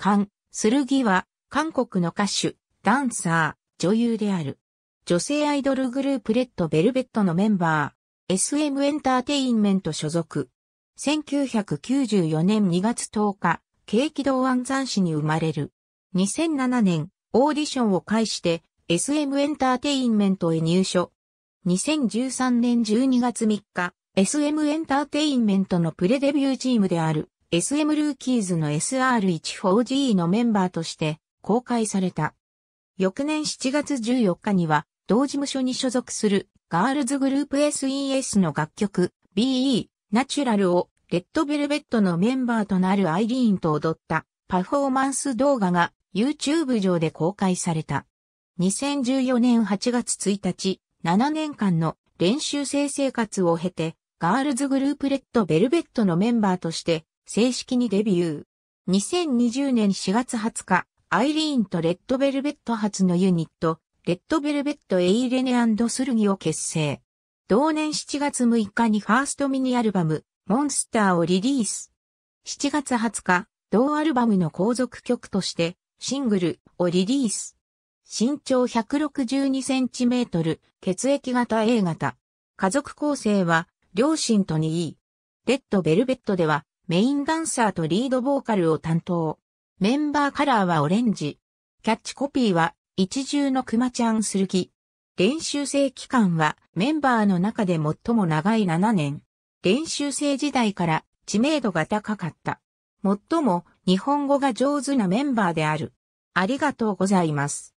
カン・スルギは、韓国の歌手、ダンサー、女優である。女性アイドルグループレッド・ベルベットのメンバー、SM エンターテインメント所属。1994年2月10日、景気道安山市に生まれる。2007年、オーディションを介して、SM エンターテインメントへ入所。2013年12月3日、SM エンターテインメントのプレデビューチームである SM ルーキーズの SR14G のメンバーとして公開された。翌年7月14日には、同事務所に所属するガールズグループ SES の楽曲 BE ナチュラルをレッドベルベットのメンバーとなるアイリーンと踊ったパフォーマンス動画が YouTube 上で公開された。2014年8月1日、7年間の練習生生活を経て、ガールズグループレッドベルベットのメンバーとして正式にデビュー。2020年4月20日、アイリーンとレッドベルベット初のユニット、レッドベルベットエイレネスルギを結成。同年7月6日にファーストミニアルバム、モンスターをリリース。7月20日、同アルバムの後続曲として、シングルをリリース。身長1 6 2トル、血液型 A 型。家族構成は、両親と2いレッドベルベットでは、メインダンサーとリードボーカルを担当。メンバーカラーはオレンジ。キャッチコピーは、一重の熊ちゃんするき。練習生期間はメンバーの中で最も長い7年。練習生時代から知名度が高かった。最も日本語が上手なメンバーである。ありがとうございます。